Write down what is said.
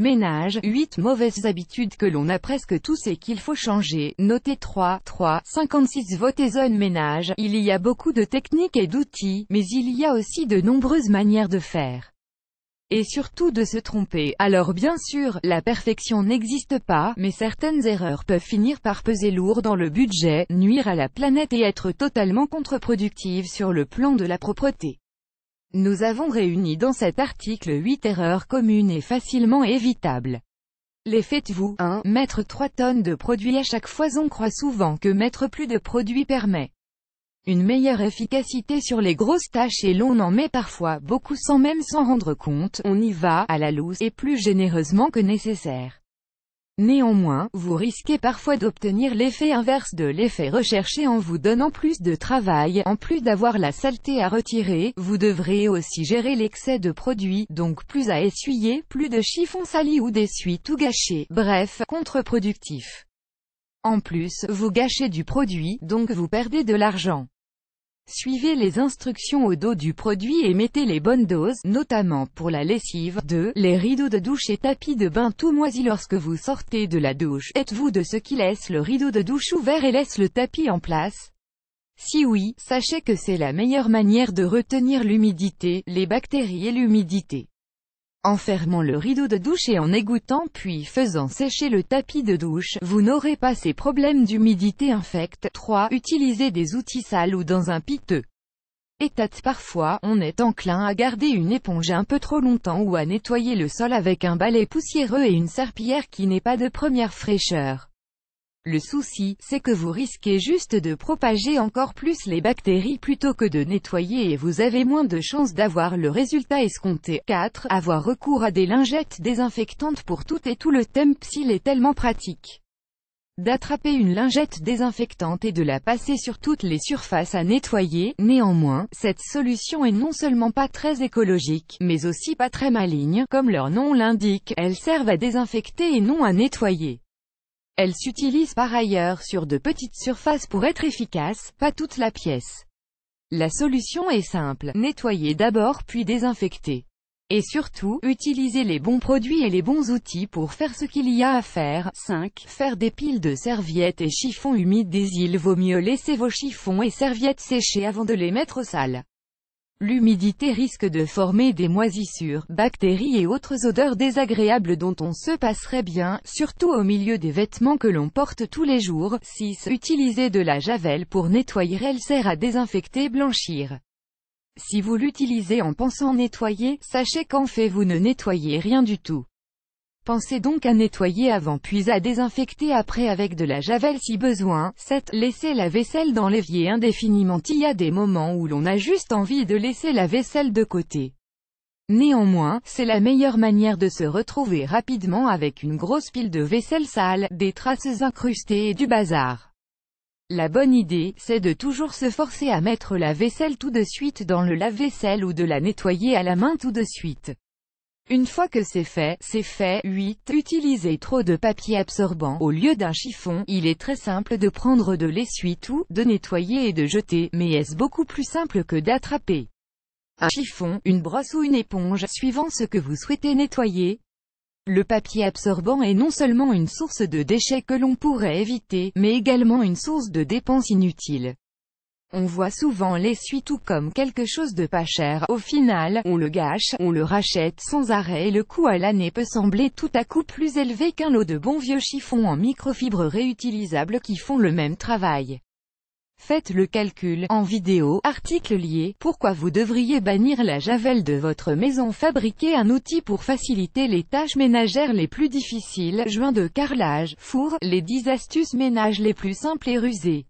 Ménage, 8 mauvaises habitudes que l'on a presque tous et qu'il faut changer. Notez 3, 3, 56 votez zone ménage. Il y a beaucoup de techniques et d'outils, mais il y a aussi de nombreuses manières de faire. Et surtout de se tromper. Alors bien sûr, la perfection n'existe pas, mais certaines erreurs peuvent finir par peser lourd dans le budget, nuire à la planète et être totalement contre-productives sur le plan de la propreté. Nous avons réuni dans cet article 8 erreurs communes et facilement évitables. Les faites-vous 1. Mettre 3 tonnes de produits à chaque fois on croit souvent que mettre plus de produits permet une meilleure efficacité sur les grosses tâches et l'on en met parfois beaucoup sans même s'en rendre compte, on y va, à la loose, et plus généreusement que nécessaire. Néanmoins, vous risquez parfois d'obtenir l'effet inverse de l'effet recherché en vous donnant plus de travail, en plus d'avoir la saleté à retirer, vous devrez aussi gérer l'excès de produits, donc plus à essuyer, plus de chiffons salis ou d'essuie tout gâché, bref, contre-productif. En plus, vous gâchez du produit, donc vous perdez de l'argent. Suivez les instructions au dos du produit et mettez les bonnes doses, notamment pour la lessive. 2. Les rideaux de douche et tapis de bain tout moisi lorsque vous sortez de la douche. Êtes-vous de ceux qui laissent le rideau de douche ouvert et laissent le tapis en place si oui, sachez que c'est la meilleure manière de retenir l'humidité, les bactéries et l'humidité. En fermant le rideau de douche et en égouttant puis faisant sécher le tapis de douche, vous n'aurez pas ces problèmes d'humidité infecte. 3. Utilisez des outils sales ou dans un piteux état. Parfois, on est enclin à garder une éponge un peu trop longtemps ou à nettoyer le sol avec un balai poussiéreux et une serpillière qui n'est pas de première fraîcheur. Le souci, c'est que vous risquez juste de propager encore plus les bactéries plutôt que de nettoyer et vous avez moins de chances d'avoir le résultat escompté. 4. Avoir recours à des lingettes désinfectantes pour tout et tout le thème s'il est tellement pratique. D'attraper une lingette désinfectante et de la passer sur toutes les surfaces à nettoyer, néanmoins, cette solution est non seulement pas très écologique, mais aussi pas très maligne, comme leur nom l'indique, elles servent à désinfecter et non à nettoyer. Elle s'utilise par ailleurs sur de petites surfaces pour être efficace, pas toute la pièce. La solution est simple, nettoyez d'abord puis désinfecter. Et surtout, utilisez les bons produits et les bons outils pour faire ce qu'il y a à faire. 5. Faire des piles de serviettes et chiffons humides des îles vaut mieux laisser vos chiffons et serviettes sécher avant de les mettre au sale. L'humidité risque de former des moisissures, bactéries et autres odeurs désagréables dont on se passerait bien, surtout au milieu des vêtements que l'on porte tous les jours. 6. Utiliser de la javel pour nettoyer elle sert à désinfecter blanchir. Si vous l'utilisez en pensant nettoyer, sachez qu'en fait vous ne nettoyez rien du tout. Pensez donc à nettoyer avant puis à désinfecter après avec de la javel si besoin. 7. Laissez la vaisselle dans l'évier indéfiniment. Il y a des moments où l'on a juste envie de laisser la vaisselle de côté. Néanmoins, c'est la meilleure manière de se retrouver rapidement avec une grosse pile de vaisselle sale, des traces incrustées et du bazar. La bonne idée, c'est de toujours se forcer à mettre la vaisselle tout de suite dans le lave-vaisselle ou de la nettoyer à la main tout de suite. Une fois que c'est fait, c'est fait. 8. Utilisez trop de papier absorbant. Au lieu d'un chiffon, il est très simple de prendre de l'essuie-tout, de nettoyer et de jeter, mais est-ce beaucoup plus simple que d'attraper un chiffon, une brosse ou une éponge, suivant ce que vous souhaitez nettoyer le papier absorbant est non seulement une source de déchets que l'on pourrait éviter, mais également une source de dépenses inutiles. On voit souvent l'essuie tout comme quelque chose de pas cher, au final, on le gâche, on le rachète sans arrêt et le coût à l'année peut sembler tout à coup plus élevé qu'un lot de bons vieux chiffons en microfibres réutilisables qui font le même travail. Faites le calcul, en vidéo, article lié, pourquoi vous devriez bannir la javel de votre maison Fabriquer un outil pour faciliter les tâches ménagères les plus difficiles, Joints de carrelage, four, les 10 astuces ménages les plus simples et rusées.